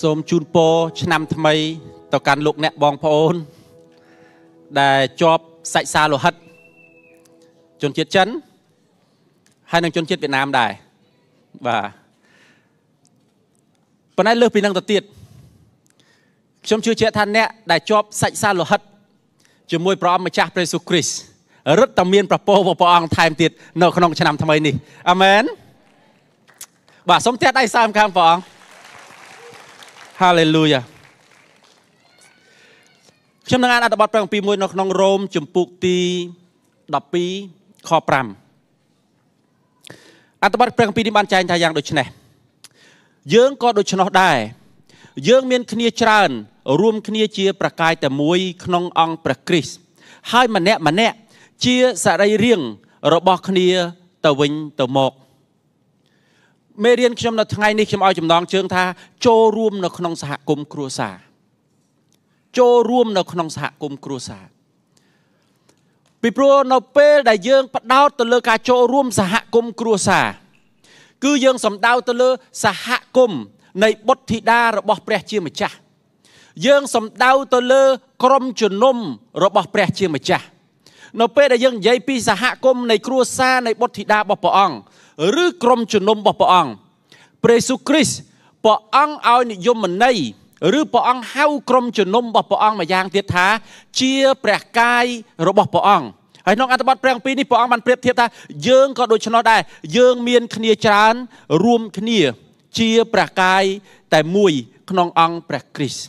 សូមជូនពរឆ្នាំថ្មីទៅកាន់លោកអ្នកបងប្អូន ដែលជាប់សាច់សាលោហិតជនជាតិចិនហើយនិងជនជាតិវៀតណាមដែរបាទប៉ុន្តែលើសពីនឹងទៅទៀតខ្ញុំជឿជាក់ថាអ្នកដែលជាប់សាច់សាលោហិតជាមួយព្រះអង្គម្ចាស់ព្រះយេស៊ូវគ្រីស្ទរឹតតែមានប្រពោរបស់ព្រះអង្គថែមទៀតនៅក្នុងឆ្នាំថ្មីនេះអាមែនបាទសូមទះដៃសើមខាងព្រះអង្គ Hallelujah ខ្ញុំនឹងអានអត្ថបទព្រះគម្ពីរមួយនៅក្នុងរ៉ូមជំពូកទី12ខ5អត្ថបទព្រះគម្ពីរនេះបានចែងថាយ៉ាង ដូចនេះយើងក៏ដូច្នោះដែរយើង មាន គ្នាច្រើន រួម គ្នាជា ប្រកាយតែមួយក្នុងអង្គព្រះគ្រីស្ទហើយម្នាក់ម្នាក់ជាសរីរាង្គរបស់គ្នាទៅវិញទៅមកមេរៀនខ្ញុំនៅថ្ងៃនេះខ្ញុំឲ្យចំណងជើងថាចូលរួមនៅក្នុងសហគមន៍គ្រួសារចូលរួមនៅក្នុងសហគមន៍គ្រួសារពីព្រោះនៅពេលដែលយើងផ្ដោតទៅលើ ការចូលរួម សហគមន៍គ្រួសារគឺយើងសំដៅទៅលើ សហគមន៍នៃបុត្រធីតារបស់ព្រះជាម្ចាស់យើងសំដៅទៅលើ ក្រុមជំនុំរបស់ ព្រះជាម្ចាស់នៅពេលដែលយើងនិយាយពីសហគមន៍នៃគ្រួសារនៃបុត្រធីតារបស់ព្រះអង្គឬក្រុមជំនុំរបស់ព្រះអង្គព្រះយេស៊ូវគ្រីស្ទព្រះអង្គឲ្យនិយមន័យឬព្រះអង្គហៅ ក្រុមជំនុំរបស់ព្រះអង្គម្យ៉ាងទៀតថា ជាព្រះកាយរបស់ព្រះអង្គហើយក្នុងអត្ថបទព្រះអង្គពីរនេះព្រះអង្គបានប្រៀបធៀបថាយើងក៏ដូច្នោះដែរយើងមានគ្នាច្រើនរួមគ្នាជាព្រះកាយតែមួយក្នុងអង្គព្រះគ្រីស្ទ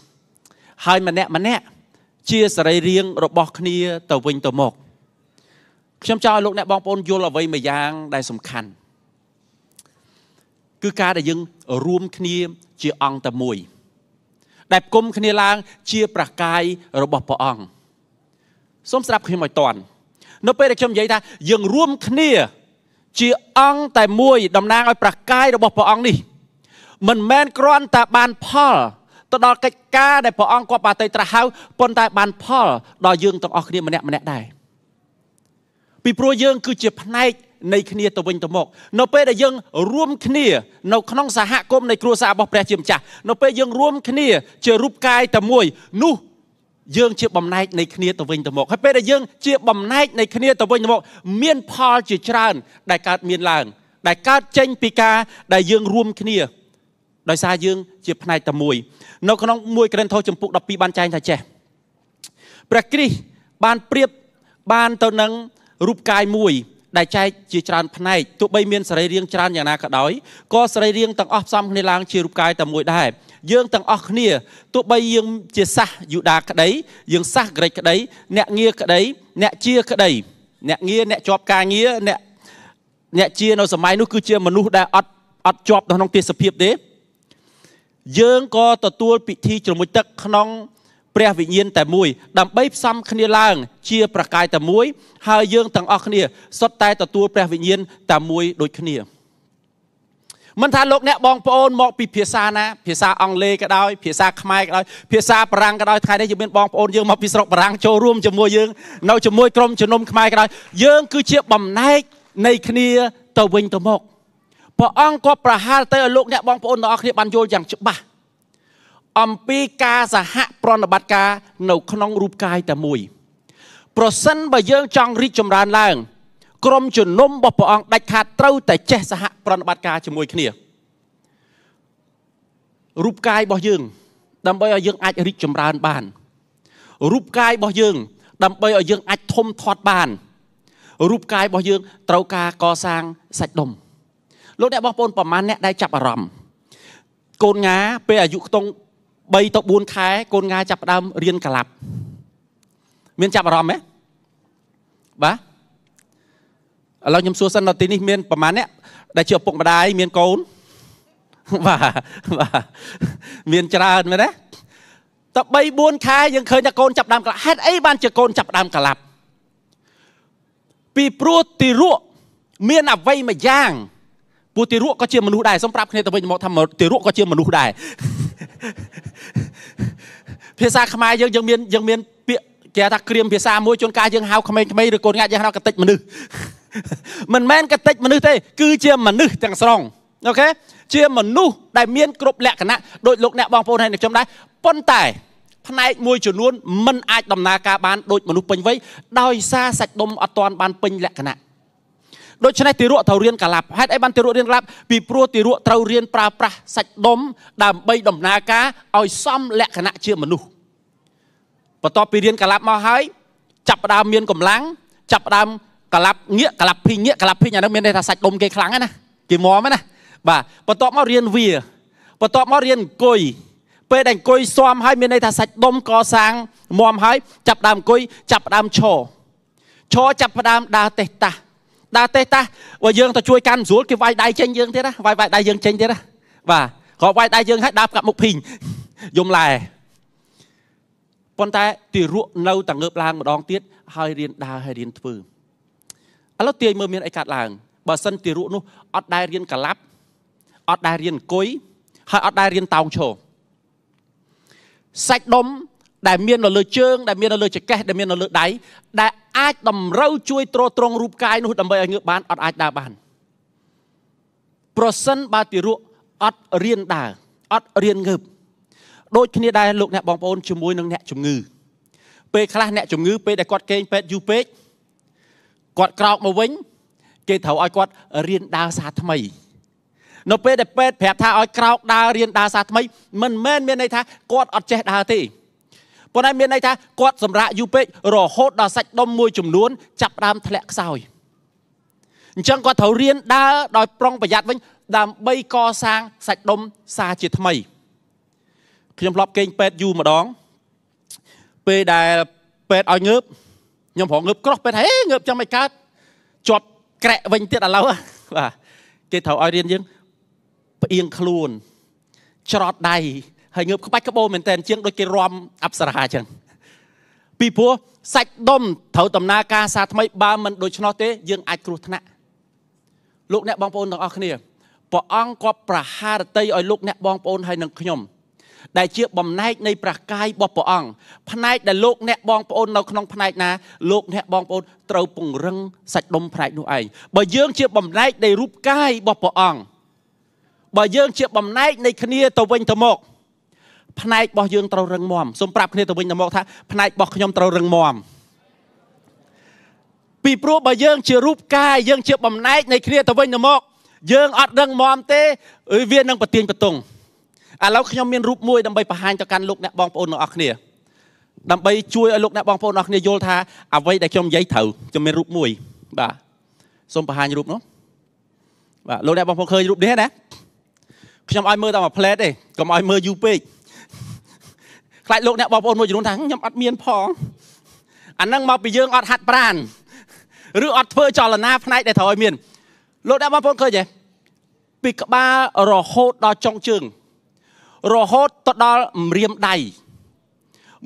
ហើយម្នាក់ម្នាក់ជាសរីរាង្គរបស់គ្នា ទៅវិញទៅមកខ្ញុំចង់ឲ្យលោកអ្នកបងប្អូនយល់អ្វីមួយយ៉ាងដែលសំខាន់គឺការដែលយើងរួមគ្នាជាអង្គតែមួយ ដែលគុំគ្នាឡើង ជាប្រកាយរបស់ព្រះអង្គសូមស្ដាប់ខ្ញុំឲ្យតាន់នៅពេលដែលខ្ញុំនិយាយថាយើងរួមគ្នា ជាអង្គតែមួយតំណាងឲ្យប្រកាយរបស់ព្រះអង្គនេះ មិនមែនគ្រាន់តែបានផលទៅដល់កិច្ចការដែលព្រះអង្គគាត់បានតែត្រាស់ហៅប៉ុន្តែបាន ផល ដល់យើងទាំងអស់គ្នាម្នាក់ម្នាក់ដែរពីព្រោះយើងគឺជាផ្នែកនៃគ្នាទៅវិញទៅមក នៅពេលដែលយើងរួមគ្នានៅក្នុងសហគមន៍នៃគ្រួសាររបស់ព្រះជាម្ចាស់នៅពេលយើងរួមគ្នាជារូបកាយតែមួយនោះយើង ជាបំណែកនៃគ្នាទៅវិញទៅមកហើយពេលដែលយើង ជាបំណែកនៃគ្នាទៅវិញទៅមកមានផលជាច្រើន ដែលកើតមានឡើង ដែលកើតចេញពីការ ដែលយើងរួមគ្នា ដោយសារយើងជាផ្នែកតែមួយ នៅ ក្នុង1ករិនថូសចំពុក12បានចែងថាចេះព្រះគ្រីស្ទបានប្រៀបបានទៅនឹងរូបកាយមួយដែលចែកជាច្រើនផ្នែកទោះបីមានសរីរាង្គច្រើនយ៉ាងណាក៏ដោយក៏សរីរាង្គទាំងអស់ផ្សំគ្នាឡើងជារូបកាយតែមួយដែរយើងទាំងអស់គ្នាទោះបីយើងជាសាសយូដាក្តីយើងសាសក្រិចក្តីអ្នកងារក្តីអ្នកជាក្តី អ្នកងារអ្នកជាប់ការងារអ្នកអ្នកជានៅសម័យនោះគឺជាមនុស្សដែលអត់អត់ជាប់នៅក្នុងទេសភាពទេ យើងក៏ទទួលពិធីជ្រមុជទឹកក្នុងព្រះវិញ្ញាណតែមួយដើម្បីផ្សំគ្នាឡើង ជាប្រកាយតែមួយ ហើយយើងទាំងអស់គ្នា សុទ្ធតែទទួលព្រះវិញ្ញាណតែមួយដូចគ្នាមិនថាលោកអ្នកបងប្អូនមកពីភាសាណាភាសាអង់គ្លេសក៏ដោយភាសាខ្មែរក៏ដោយភាសាបារាំងក៏ដោយថ្ងៃនេះយើងមានបងប្អូនយើងមកពីស្រុកបារាំងចូលរួមជាមួយយើង នៅជាមួយក្រុមជំនុំខ្មែរក៏ដោយយើងគឺជាបំណែកនៃគ្នាទៅវិញទៅមកព្រះអង្គក៏ប្រហារទៅឲ្យលោកអ្នកបងប្អូនទាំងអស់គ្នាបានយល់យ៉ាងច្បាស់អំពីការសហប្រណិបត្តិការនៅក្នុងរូបកាយតែមួយ ប្រសិនបើយើងចង់រីកចម្រើនឡើង ក្រុមជំនុំរបស់ព្រះអង្គដាច់ខាតត្រូវតែចេះសហប្រណិបត្តិការជាមួយគ្នារូបកាយរបស់យើងដើម្បីឲ្យយើងអាចរីកចម្រើនបានរូបកាយរបស់យើងដើម្បីឲ្យយើងអាចធំធាត់បានរូបកាយរបស់យើងត្រូវការកសាងសាច់ដុំលោកអ្នកបងប្អូនប្រមាណអ្នកដែលចាប់អារម្មណ៍កូនងាពេលអាយុខ្ទង់3ទៅ4ខែកូនងាចាប់ផ្ដើមរៀនក្លាប់មានចាប់អារម្មណ៍ទេបាទឥឡូវខ្ញុំសួរសិននៅទីនេះមានប្រហែលអ្នកដែលជាឪពុកម្ដាយមានកូនបាទបាទមានច្រើនមែនទេត3 4ខែយើងឃើញថាកូនចាប់ដើមក្លាប់ហេតុអីបានជាកូនចាប់ដើមក្លាប់ពីព្រោះទីរក់មានអវ័យមួយយ៉ាងពូទីរក់ក៏ជាមនុស្សដែរសូមប្រាប់គ្នាទៅវិញមកថាទីរក់ក៏ជាមនុស្សដែរភាសាខ្មែរយើងយើងមានយើងមានពាក្យគេថាក្រៀមភាសាមួយជួនកាលយើងហៅក្មេងៗឬកូនងាត់យើងហៅកតិចមនុស្សមិនមែនកតិចមនុស្សទេគឺជាមនុស្សទាំងស្រុងអូខេជាមនុស្សដែលមានគ្រប់លក្ខណៈដោយលោកអ្នកបងប្អូនហើយខ្ញុំដែរប៉ុន្តែផ្នែកមួយចំនួនមិនអាចដំណើរការបានដោយមនុស្សពេញវ័យដោយសារសាច់ដុំអត់ទាន់បានពេញលក្ខណៈដូច្នេះទារកត្រូវរៀនកាឡាប់ហេតុអីបានទារករៀនកាឡាប់ពីព្រោះទារកត្រូវរៀនប្រើប្រាស់សាច់ដុំដើម្បីដំណើរការឲ្យសមលក្ខណៈជាមនុស្សបន្ទាប់ពីរៀនកាឡាប់មកហើយចាប់ផ្ដើមមានកម្លាំងចាប់ផ្ដើមកាឡាប់ងាកកាឡាប់ភីងាកកាឡាប់ភីអានោះមានន័យថាសាច់ដុំគេខ្លាំងណាគេមមណាបាទបន្ទាប់មករៀនវាបន្ទាប់មករៀនអង្គុយពេលដែលអង្គុយស៊ាំហើយមានន័យថាសាច់ដុំកសាងមមហើយចាប់ដើមអង្គុយចាប់ដើមឈរឈរចាប់ដើមដើរទេះតាស់ដើរទេតាបើយើងទៅជួយកាន់ស្រួលគេវាយដៃចេញយើងទៀតណាវាយវាយដៃយើងចេញទៀតណាបាទក៏វាយដៃយើងឲ្យដើរកាប់មុខភីងយំឡែប៉ុន្តែទីរក់នៅតែងើបឡើងម្ដងទៀតហើយរៀនដើរហើយរៀនធ្វើឥឡូវទាយមើលមានអីកើតឡើងបើសិនទីរក់នោះអត់ដែររៀនកលាប់អត់ដែររៀនអង្គុយហើយអត់ដែររៀនតោងឈរសាច់ដុំដែលមាននៅលើជើង ដែលមាននៅលើចង្កេះដែលមាននៅលើដៃដែលអាចតម្រូវជួយទ្រទ្រង់រូបកាយនោះដើម្បីឲ្យងើបបានអត់អាចដើរបានប្រសិនបើទារកអត់រៀនដើរអត់រៀនងើបដូចគ្នាដែរលោកអ្នកបងប្អូនជាមួយនឹងអ្នកជំងឺ ពេលខ្លះអ្នកជំងឺពេលដែលគាត់គេងពេទ្យយូរពេកគាត់ក្រោកមកវិញ គេត្រូវឲ្យគាត់រៀនដើរសាថ្មីនៅពេលដែលពេទ្យប្រាប់ថាឲ្យក្រោកដើររៀនដើរសាថ្មីមិនមែនមានន័យថាគាត់អត់ចេះដើរទេប៉ុន្តែមានន័យថាគាត់សម្រាកយូរពេករហូតដល់សាច់ដុំមួយចំនួន ចាប់ដើមធ្លាក់ខ្សោយអញ្ចឹងគាត់ត្រូវរៀនដើរដោយប្រុងប្រយ័ត្នវិញ ដើម្បីកសាងសាច់ដុំសាជាថ្មីខ្ញុំធ្លាប់គេងពេទ្យយូរម្ដង ពេលដែលពេទ្យឲ្យងើបខ្ញុំប្រងើបក្រោះពេទ្យហេងើបចាំមិនកើតជាប់ក្រែកវិញទៀតឥឡូវបាទគេត្រូវឲ្យរៀនយើងផ្អៀងខ្លួនច្រត់ដៃហើយងើបក្បាច់ក្បោមែនតែនជាងដូចគេរំអប្សរាចឹងពីព្រោះសាច់ដុំត្រូវដំណើរការសាថ្មីបើមិនដូច្នោះទេ យើងអាចគ្រោះថ្នាក់លោកអ្នកបងប្អូនទាំងអស់គ្នាព្រះអង្គគាត់ប្រហារតីឲ្យលោកអ្នកបងប្អូនហើយនឹងខ្ញុំ ដែលជាបំណែកនៃព្រះកាយរបស់ព្រះអង្គផ្នែកដែលលោកអ្នកបងប្អូននៅក្នុងផ្នែកណាលោកអ្នកបងប្អូនត្រូវពង្រឹងសាច់ដុំផ្នែកនោះឯងបើយើង ជាបំណែកនៃរូបកាយរបស់ព្រះអង្គបើយើង ជាបំណែកនៃគ្នាទៅវិញទៅមកផ្នែករបស់យើងត្រូវរឹងមាំសូមប្រាប់គ្នាទៅវិញទៅមកថាផ្នែករបស់ខ្ញុំត្រូវរឹងមាំពីព្រោះបើយើងជារូបកាយយើងជាបំណែកនៃគ្នាទៅវិញទៅមក យើងអត់រឹងមាំទេ វានឹងប្រទៀងប្រទង់ឥឡូវខ្ញុំមានរូបមួយដើម្បីបង្ហាញទៅកាន់លោកអ្នកបងប្អូនទាំងអស់គ្នាដើម្បីជួយឲ្យលោកអ្នកបងប្អូនទាំងអស់គ្នាយល់ថាអ្វីដែលខ្ញុំនិយាយត្រូវខ្ញុំមានរូបមួយ បាទសូមបង្ហាញរូបនោះបាទលោកអ្នកបងប្អូនឃើញរូបនេះណាខ្ញុំឲ្យមើលតែមួយផ្លែតទេកុំឲ្យមើលយូរពេកខ្លាចលោកអ្នកបងប្អូនមួយចំនួនថាខ្ញុំអត់មានផងអានឹងមកពីយើងអត់ហាត់ប្រានឬអត់ធ្វើចលនាផ្នែកដែលត្រូវឲ្យមានលោកអ្នកបងប្អូនឃើញទេពីក្បាលរហូតដល់ចុងជើង រហូតទៅដល់ម្រាមដៃ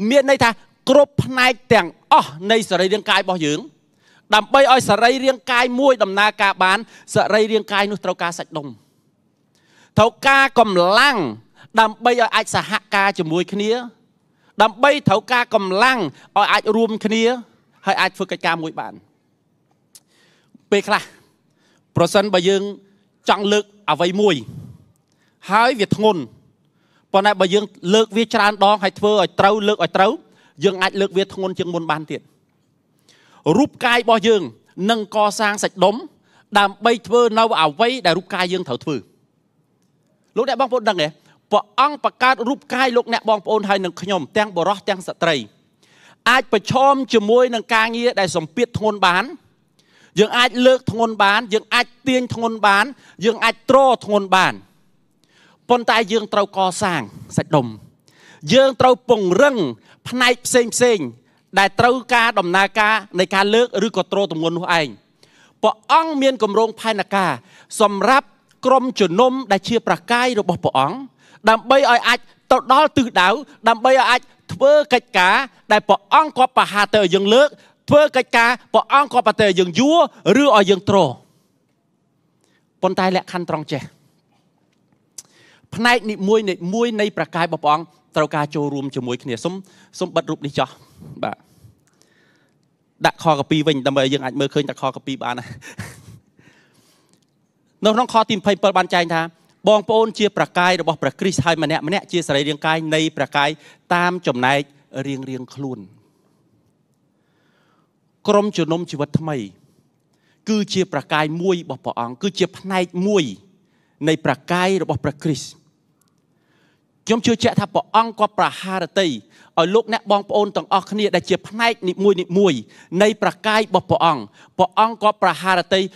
មានន័យថាគ្រប់ផ្នែកទាំងអស់នៃសរីរាង្គកាយរបស់យើង ដើម្បីឲ្យសរីរាង្គកាយមួយដំណើរការបានសរីរាង្គកាយនោះត្រូវការសាច់ដុំត្រូវការកម្លាំងដើម្បីឲ្យអាចសហការជាមួយគ្នាដើម្បីត្រូវការកម្លាំងឲ្យអាចរួមគ្នា ហើយអាចធ្វើកិច្ចការមួយបានពេលខ្លះប្រសិនបើយើងចង់លើកអ្វីមួយ ហើយវាធ្ងន់ប៉ុន្តែបើយើងលើកវាច្រើនដងហើយធ្វើឲ្យត្រូវលើកឲ្យត្រូវយើងអាចលើកវាធ្ងន់ជាងមុនបានទៀតរូបកាយរបស់យើងនឹងកសាងសាច់ដុំដើម្បីធ្វើនៅអ្វីដែលរូបកាយយើងត្រូវធ្វើលោកអ្នកបងប្អូនដឹងទេព្រះអង្គបង្កើតរូបកាយលោកអ្នកបងប្អូនហើយនឹងខ្ញុំទាំងបរោះទាំងស្ត្រី អាចប្រឈមជាមួយនឹងការងារដែលសម្ពាធធ្ងន់បានយើងអាចលើកធ្ងន់បាន យើងអាចទាញធ្ងន់បាន យើងអាចទ្រធ្ងន់បានប៉ុន្តែយើងត្រូវកសាងសាច់ដុំយើងត្រូវពង្រឹងផ្នែកផ្សេងផ្សេងដែលត្រូវការដំណើរការនៃការលើកឬក៏ទ្រទម្ងន់នោះឯងព្រះអង្គមានគម្រោងផែនការសម្រាប់ក្រុមជំនុំដែលជាប្រកាយរបស់ព្រះអង្គដើម្បីឲ្យអាចទៅដល់ទិសដៅដើម្បីឲ្យអាចធ្វើកិច្ចការដែលព្រះអង្គគាត់ប្រហាទៅយើងលើកធ្វើកិច្ចការព្រះអង្គគាត់ប្រតែយើងយួរឬឲ្យយើងត្រប៉ុន្តែលក្ខខណ្ឌត្រង់ចេះផ្នែកនីមួយនៃមួយ នៃប្រកាយរបស់ព្រះអង្គត្រូវការចូលរួមជាមួយគ្នាសូមសូមបិទរូបនេះចោះបាទដាក់ខកពីវិញដើម្បីយើងអាចមើលឃើញតែខកពីបានណានៅក្នុងខទី27បានចែងថាបងប្អូនជាប្រកាយរបស់ព្រះគ្រីស្ទហើយម្នាក់ម្នាក់ជាសរីរាង្គកាយនៃព្រះកាយតាមចំណែករៀងរៀងខ្លួន ក្រុមជំនុំជីវិតថ្មី គឺជា ប្រកាយមួយរបស់ព្រះអង្គគឺជា ផ្នែកមួយ នៃ ប្រកាយរបស់ព្រះគ្រីស្ទខ្ញុំជឿជាក់ថាព្រះអង្គគាត់ប្រហារតីឲ្យលោកអ្នកបងប្អូនទាំងអស់គ្នា ដែលជាផ្នែកនីមួយនីមួយនៃប្រកាយរបស់ព្រះអង្គព្រះអង្គគាត់ប្រហារតីឲ្យ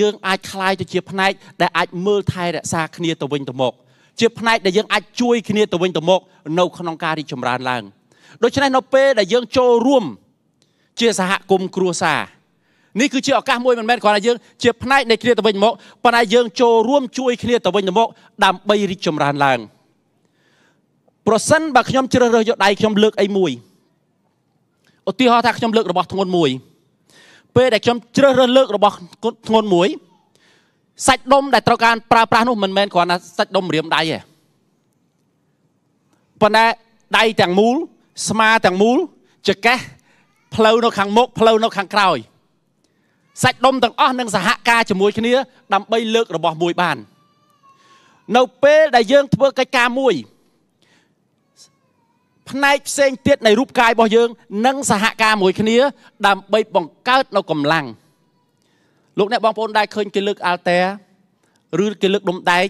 យើងអាចคลายទៅជា ផ្នែកដែលអាចមើលថែរក្សា គ្នាទៅវិញទៅមក ជាផ្នែកដែលយើងអាចជួយគ្នាទៅវិញទៅមក នៅក្នុងការរីកចម្រើនឡើងដូច្នេះនៅពេលដែលយើងចូលរួមជាសហគមន៍គ្រួសារនេះគឺជាឱកាសមួយមិនមែនគ្រាន់តែយើងជាផ្នែកនៃគ្នាទៅវិញមកប៉ុន្តែយើងចូលរួម ជួយគ្នាទៅវិញទៅមក ដើម្បីរីកចម្រើនឡើង។ប្រសិនបើខ្ញុំជ្រើសរើសយកដៃខ្ញុំលើកអីមួយឧទាហរណ៍ថាខ្ញុំលើករបស់ធ្ងន់មួយ ពេលដែលខ្ញុំជ្រើសរើសលើក របស់ធ្ងន់មួយសាច់ដុំដែលត្រូវការប្រើប្រាស់នោះមិនមែនគ្រាន់តែសាច់ដុំរៀមដៃទេប៉ុន្តែដៃទាំងមូលស្មាទាំងមូលចកេះផ្លូវនៅខាងមុខផ្លូវនៅខាងក្រោយសាច់ដុំទាំងអស់នឹងសហការជាមួយគ្នា ដើម្បីលើករបស់មួយបាន នៅពេលដែលយើង ធ្វើកិច្ចការមួយផ្នែកផ្សេងទៀតនៃរូបកាយរបស់យើងនឹងសហការមួយគ្នា ដើម្បីបង្កើតនៅកម្លាំងលោកអ្នកបងប្អូនដែរឃើញគេលើក អាល់តែឬគេលើកដុំដែក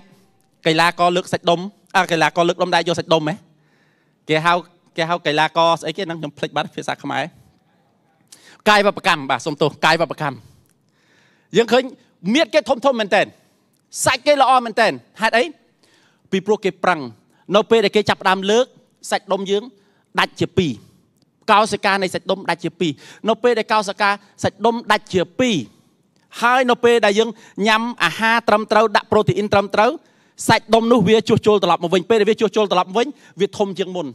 កីឡាករលើកសាច់ដុំអើកីឡាករលើកដុំដែកយកសាច់ដុំហ៎គេហៅគេហៅ កីឡាករស្អីគេហ្នឹងខ្ញុំភ្លេចបាត់ភាសាខ្មែរកាយវបកម្មបាទសុំទោសកាយវបកម្មយើងឃើញមៀតគេធំធំមែនតើសាច់គេល្អមែនតើហេតុអីពីព្រោះគេប្រឹងនៅពេលដែលគេចាប់ដើមលើកសាច់ដុំយើងដាច់ជា2កោសិកានៃសាច់ដុំដាច់ជា2នៅពេលដែលកោសិកាសាច់ដុំដាច់ជា2ហើយនៅពេលដែលយើងញ៉ាំអាហារត្រឹមត្រូវដាក់ប្រូតេអ៊ីនត្រឹមត្រូវសាច់ដុំនោះវាជួសជុលត្រឡប់មកវិញពេលដែលវាជួសជុលត្រឡប់វិញវាធំជាងមុន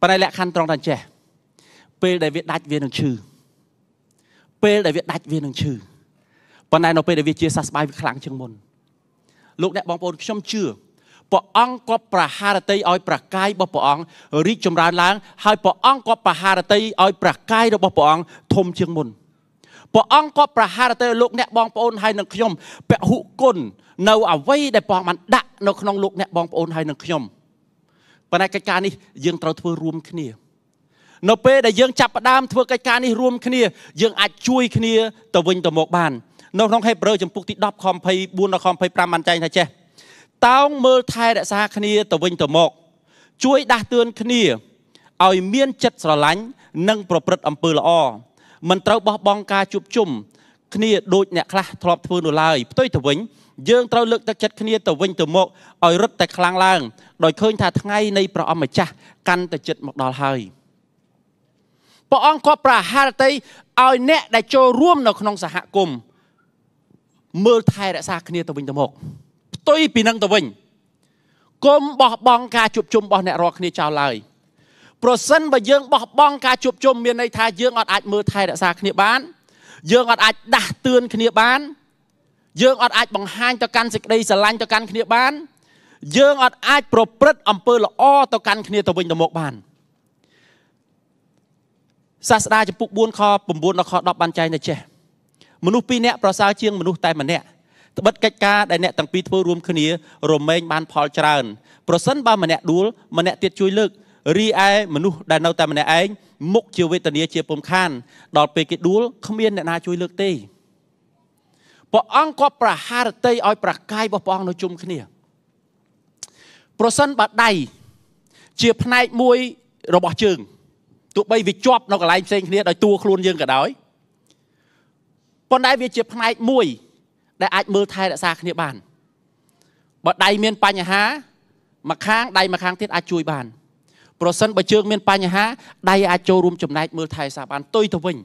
ប៉ុន្តែលក្ខខណ្ឌត្រង់តែចេះពេលដែលវាដាច់វានឹងឈឺពេលដែលវាដាច់វានឹងឈឺប៉ុន្តែនៅពេលដែលវាជាសះស្បើយវាខ្លាំងជាងមុន លោកអ្នកបងប្អូនខ្ញុំជឿព្រះអង្គគាត់ប្រហារតីឲ្យប្រកាយរបស់ព្រះអង្គរីកចម្រើនឡើងហើយព្រះអង្គគាត់ប្រហារតីឲ្យប្រកាយរបស់ព្រះអង្គធំជាងមុនព្រះអង្គគាត់ប្រហារទៅលោកអ្នកបងប្អូនហើយនឹងខ្ញុំពហុគុណនៅអវ័យដែលព្រះអង្គបានដាក់នៅក្នុងលោកអ្នកបងប្អូនហើយនឹងខ្ញុំប៉ុន្តែកិច្ចការនេះយើងត្រូវធ្វើរួមគ្នា នៅពេលដែលយើងចាប់ផ្ដើមធ្វើកិច្ចការនេះរួមគ្នាយើងអាចជួយគ្នាទៅវិញទៅមកបាននៅក្នុងហេប្រើចំពុកទី10ខ24ដល់ខ25បានចែងថាចេះតោងមើលថែរក្សាគ្នាទៅវិញទៅមក ជួយដាស់តឿនគ្នាឲ្យមានចិត្តស្រឡាញ់និងប្រព្រឹត្តអំពើល្អមិនត្រូវបោះបង់ការជួបជុំគ្នាដូចអ្នកខ្លះធ្លាប់ធ្វើនោះឡើយផ្ទុយទៅវិញយើងត្រូវលើកទឹកចិត្តគ្នាទៅវិញទៅមកឲ្យរត់តែខ្លាំងឡើងដោយឃើញថាថ្ងៃនៃព្រះអម្ចាស់កាន់តែជិតមកដល់ហើយព្រះអង្គក៏ប្រហារតីឲ្យអ្នកដែលចូលរួមនៅក្នុងសហគមន៍មើលថែរក្សាគ្នាទៅវិញទៅមកផ្ទុយពីនឹងទៅវិញកុំបោះបង់ការជួបជុំរបស់អ្នករាល់គ្នាចោលឡើយ ប្រសិនបើយើងបោះបង់ការជួបជុំមានន័យថាយើងអត់អាចមើលថែរក្សាគ្នាបានយើងអត់អាចដាស់តឿនគ្នាបានយើងអត់អាច បង្ហាញទៅកាន់សេចក្តីស្រឡាញ់ទៅកាន់គ្នាបានយើងអត់អាចប្រព្រឹត្តអំពើល្អទៅកាន់គ្នាទៅវិញទៅមកបានសាស្តាចំពុក4ខ9ដល់ខ10បានចែងទៅចេះមនុស្សពីរនាក់ប្រសើរជាងមនុស្សតែម្នាក់ត្បិតកិច្ចការដែលអ្នកទាំងពីរធ្វើរួមគ្នារមែងបានផលច្រើនប្រសិនបើម្នាក់ដួលម្នាក់ទៀតជួយលើករីឯមនុស្សដែលនៅតែម្នាក់ឯងមុខជាវេទនាជាពំខានដល់ពេលគេដួលគ្មានអ្នកណាជួយលើកទេព្រះអង្គគាត់ប្រហារតីឲ្យប្រកាយរបស់ព្រះអង្គនៅជុំគ្នា ប្រសិនបើដៃជាផ្នែកមួយរបស់ជើងទោះបីវាជាប់នៅកន្លែងផ្សេងគ្នាដោយតួខ្លួនយើងក៏ដោយប៉ុន្តែវាជាផ្នែកមួយដែលអាចមើលថែរក្សាគ្នាបានបើដៃមានបញ្ហាមួយខាងដៃមួយខាងទៀតអាចជួយបាន ប្រសិនបើជើងមានបញ្ហាដៃអាចចូលរួមចំណែកមើលថែរក្សាបានទុយទៅវិញ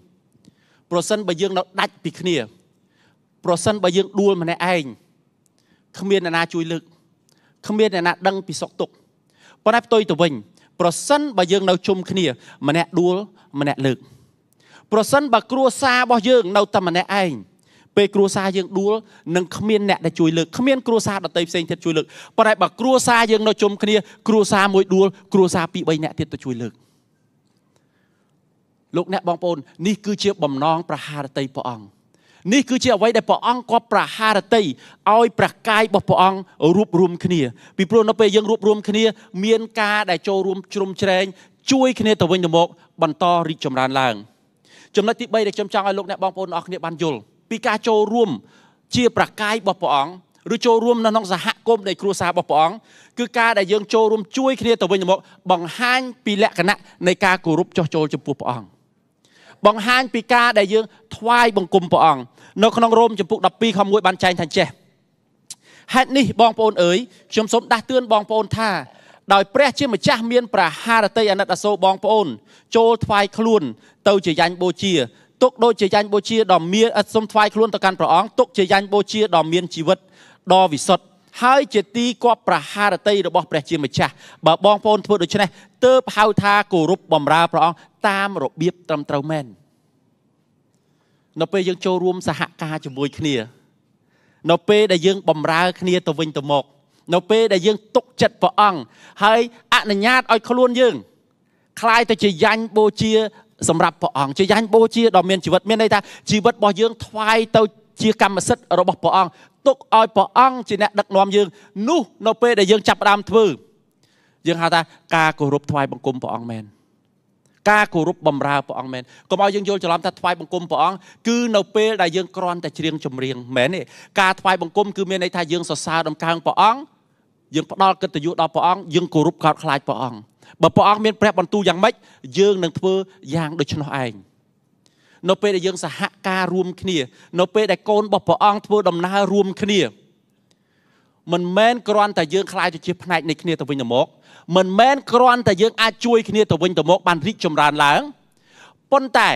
ប្រសិនបើយើងនៅដាច់ពីគ្នា ប្រសិនបើយើងដួលម្នាក់ឯងគ្មានអ្នកណាជួយលើកគ្មានអ្នកណា ដឹងពីសុខទុក្ខប៉ុន្តែផ្ទុយទៅវិញប្រសិនបើយើងនៅជុំគ្នាម្នាក់ដួលម្នាក់លើកប្រសិនបើគ្រួសាររបស់យើងនៅតែម្នាក់ឯងពេលគ្រួសារយើងដួលនឹងគ្មានអ្នកដែលជួយលើកគ្មានគ្រួសារដតីផ្សេងទៀតជួយលើកប៉ុន្តែបើគ្រួសារយើងនៅជុំគ្នាគ្រួសារមួយដួលគ្រួសារពីរបីអ្នកទៀតទៅជួយលើកលោកអ្នកបងប្អូននេះគឺជាបំណងប្រហារតីព្រះអង្គនេះគឺជាអ្វីដែលព្រះអង្គគាត់ប្រហារតីឲ្យព្រះកាយរបស់ព្រះអង្គរួបរวมគ្នា ពីព្រោះនៅពេលយើងរួបរวมគ្នា មានការដែលចូលរួមជ្រុំជ្រែងជួយគ្នាទៅវិញទៅមក បន្តរីកចម្រើនឡើងចំណុចទី3ដែលខ្ញុំចង់ឲ្យលោកអ្នកបងប្អូនអរគ្នាបានយល់ពីការចូលរួម ជាប្រកាយរបស់ព្រះអង្គឬចូលរួមនៅក្នុងសហគមន៍នៃគ្រួសាររបស់ព្រះអង្គគឺការដែលយើងចូលរួមជួយ គ្នាទៅវិញទៅមក បង្ហាញពីលក្ខណៈនៃការគោរពចោះចូលចំពោះព្រះអង្គបង្ហាញពីការដែលយើងថ្វាយបង្គំព្រះអង្គនៅក្នុងរ៉ូមចំពុក12ខ1បានចែងថាចេះហេតុនេះបងប្អូនអើយខ្ញុំសូមដាស់តឿនបងប្អូនថាដោយព្រះជាម្ចាស់មានប្រហារតីអាណិតអាសូរបងប្អូនចូលថ្វាយខ្លួន ទៅជាយ៉ាញ់បូជាទុកដូចជាយ៉ាញ់បូជាដ៏មានឥតសុំថ្វាយខ្លួនទៅកាន់ព្រះអង្គទុកជាយ៉ាញ់បូជាដ៏មានជីវិតដ៏វិសុទ្ធហើយជាទីគប់ប្រហារតីរបស់ព្រះជាម្ចាស់បើបងប្អូនធ្វើដូច្នេះទើបហៅថាគោរពបម្រើព្រះអង្គតាមរបៀបត្រឹមត្រូវមែននៅពេលយើងចូលរួមសហការជាមួយគ្នានៅពេលដែលយើងបម្រើគ្នាទៅវិញទៅមក នៅពេលដែលយើងទុកចិត្តព្រះអង្គហើយអនុញ្ញាតឲ្យខ្លួនយើងคล้ายទៅជាយ៉ាញ់បូជាសម្រាប់ព្រះអង្គជាយ៉ាញ់បូជាដ៏មានជីវិតមានន័យថាជីវិតរបស់យើងថ្វាយទៅជាកម្មសិទ្ធិរបស់ព្រះអង្គទុកឲ្យព្រះអង្គជាអ្នកដឹកនាំយើងនោះនៅពេលដែលយើងចាប់ផ្ដើមធ្វើយើងហៅថាការគោរពថ្វាយបង្គំព្រះអង្គមែនការគោរពបម្រើព្រះអង្គមែនកុំឲ្យយើងយល់ច្រឡំថាថ្វាយបង្គំព្រះអង្គគឺនៅពេលដែលយើងគ្រាន់តែច្រៀងចម្រៀងមែនទេការថ្វាយបង្គំគឺមានន័យថាយើងសរសើរដំកើងព្រះអង្គយើងផ្ដល់កិត្តិយសដល់ព្រះអង្គយើងគោរពកោតខ្លាចព្រះអង្គបើព្រះអង្គមានព្រះបន្ទូលយ៉ាងម៉េចយើងនឹងធ្វើយ៉ាងដូច្នោះឯងនៅពេលដែលយើងសហការរួមគ្នា នៅពេលដែលកូនរបស់ព្រះអង្គធ្វើដំណើររួមគ្នាមិនមែនគ្រាន់តែយើងខ្លាចទៅជាផ្នែកនៃគ្នាទៅវិញទៅមក មិនមែនគ្រាន់តែយើងអាចជួយគ្នាទៅវិញទៅមកបានរីកចម្រើនឡើងប៉ុន្តែ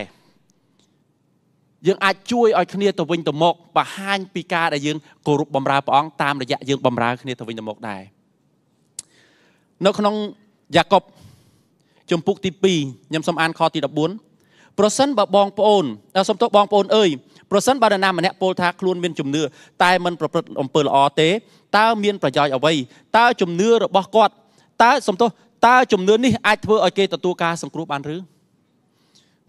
យើងអាចជួយឲ្យគ្នាទៅវិញទៅមកបង្ហាញពីការដែលយើងគោរពបម្រើព្រះអង្គតាមរយៈយើងបម្រើគ្នាទៅវិញទៅមកដែរនៅក្នុងយ៉ាកុបជំពូកទី2ខ្ញុំសូមអាន ខទី14ប្រសិនបើបងប្អូនសូមទោសបងប្អូនអើយប្រសិនបើនរណាម្នាក់ពោលថាខ្លួន មានជំនឿតែមិនប្រព្រឹត្តអំពើល្អទេតើមាន ប្រយោជន៍អ្វីតើជំនឿរបស់គាត់តើសូមទោសតើជំនឿនេះអាចធ្វើឲ្យគេទទួលការសង្គ្រោះបានឬ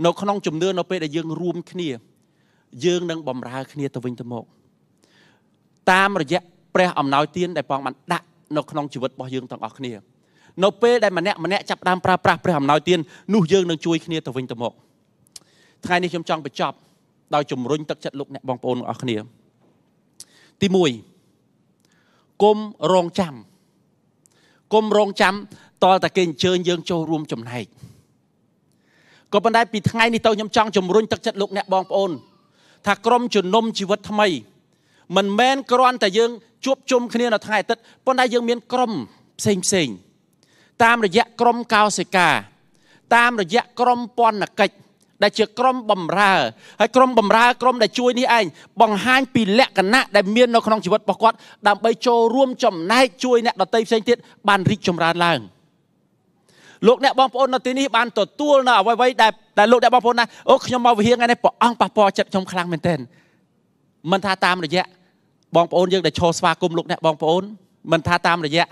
នៅក្នុងជំនឿនៅពេលដែលយើងរួមគ្នាយើងនឹងបំរើគ្នាទៅវិញទៅមកតាមរយៈព្រះអំណោយទាន ដែលព្រះបានដាក់នៅក្នុងជីវិតរបស់យើងទាំងអស់គ្នានៅពេលដែលម្នាក់ម្នាក់ចាប់ដើមប្រើប្រាស់ព្រះអំណោយទាននោះយើងនឹងជួយគ្នាទៅវិញទៅមកថ្ងៃនេះខ្ញុំចង់បញ្ចប់ដោយជំរុញទឹកចិត្តលោកអ្នកបងប្អូនទាំងអស់គ្នាទី1គុំរងចាំគុំរងចាំតតែគេអញ្ជើញយើងចូលរួមចំណែកក៏ប៉ុន្តែពីថ្ងៃនេះទៅខ្ញុំចង់ជំរុញទឹកចិត្តលោកអ្នកបងប្អូន ថាក្រុមជំនុំជីវិតថ្មី មិនមែនគ្រាន់តែយើងជួបជុំគ្នានៅថ្ងៃអាទិត្យប៉ុន្តែយើងមានក្រុមផ្សេងផ្សេងតាមរយៈក្រមកោសិកាតាមរយៈក្រមពន្ធកិច្ចដែលជាក្រមបំរើហើយក្រមបំរើក្រមដែលជួយនេះឯងបង្ហាញពីលក្ខណៈដែលមាននៅក្នុងជីវិតរបស់គាត់ដើម្បីចូលរួមចំណែកជួយអ្នកដទៃផ្សេងទៀតបានរីកចម្រើនឡើងលោកអ្នកបងប្អូននៅទីនេះបាន ទទួលនៅអ្វីៗដែលដែលលោកអ្នកបងប្អូនណាអូខ្ញុំមកវិហារថ្ងៃនេះព្រះអង្គប៉ះពាល់ចិត្តខ្ញុំខ្លាំងមែនទែនមិនថាតាមរយៈបងប្អូនយើងដែលឈរស្វាគមន៍លោកអ្នកបងប្អូនមិនថាតាមរយៈ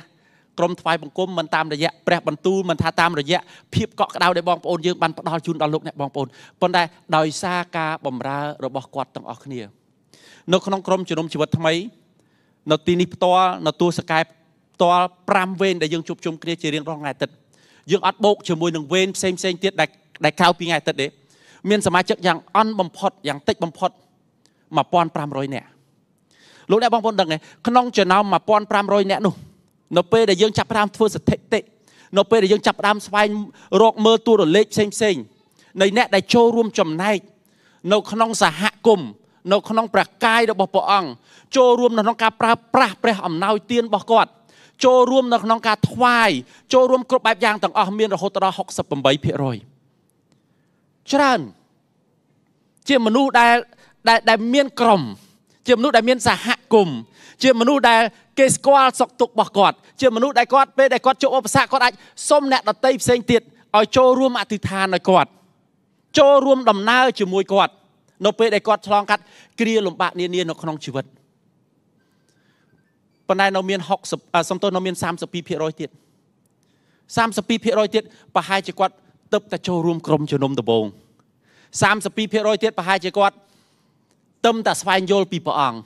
ក្រុមថ្វាយបង្គំមិនតាមរយៈព្រះបន្ទូលមិនថាតាមរយៈភាពកក់ក្ដៅដែលបងប្អូនយើងបានផ្ដល់ជូនដល់លោកអ្នកបងប្អូនប៉ុន្តែដោយសារការបំរើរបស់គាត់ទាំងអស់គ្នា នៅក្នុងក្រុមជំនុំជីវិតថ្មី នៅទីនេះផ្ទាល់នៅទូសកែផ្ទាល់5វេនដែលយើងជួបជុំគ្នាជារៀងរាល់ថ្ងៃអាទិត្យយើងអត់បូកជាមួយនឹងវេនផ្សេងផ្សេងទៀតដែលដែលក្រៅពីថ្ងៃអាទិត្យទេ មានសមាជិកយ៉ាងអន់បំផុតយ៉ាងតិចបំផុត1500នាក់លោកអ្នកបងប្អូនដឹងទេក្នុងចំណោម1500នាក់នោះនៅពេលដែលយើងចាប់ផ្ដើមធ្វើសតិតិនៅពេលដែលយើងចាប់ផ្ដើមស្វែងរកមើលតួលេខផ្សេងផ្សេងនៃអ្នកដែលចូលរួមចំណែកនៅក្នុងសហគមន៍នៅក្នុងព្រះកាយរបស់ព្រះអង្គចូលរួមនៅក្នុងការប្រើប្រាស់ព្រះអំណោយទានរបស់គាត់ចូលរួមនៅក្នុងការថ្វាយចូលរួមគ្រប់បែបយ៉ាងទាំងអស់មានរហូតដល់68%ច្រើនជាមនុស្សដែលដែលមានក្រុមជាមនុស្សដែលមានសហគមន៍ជាមនុស្សដែលគេស្គាល់សុខទុក្ខរបស់គាត់ជាមនុស្សដែលគាត់ពេលដែលគាត់ជួបឧបសគ្គគាត់អាចសុំអ្នកដតីផ្សេងទៀតឲ្យចូលរួមអធិដ្ឋានឲ្យគាត់ចូលរួមដំណើរជាមួយគាត់នៅពេលដែលគាត់ឆ្លងកាត់គ្រាលំបាកនានានៅក្នុងជីវិតប៉ុន្តែនៅមាន60សំទោសនៅមាន32%ទៀត32%ទៀតប្រហែលជាគាត់ទៅតែចូលរួមក្រុមជំនុំដំបូង32%ទៀតប្រហែលជាគាត់ទឹមតែស្វែងយល់ពីព្រះអង្គ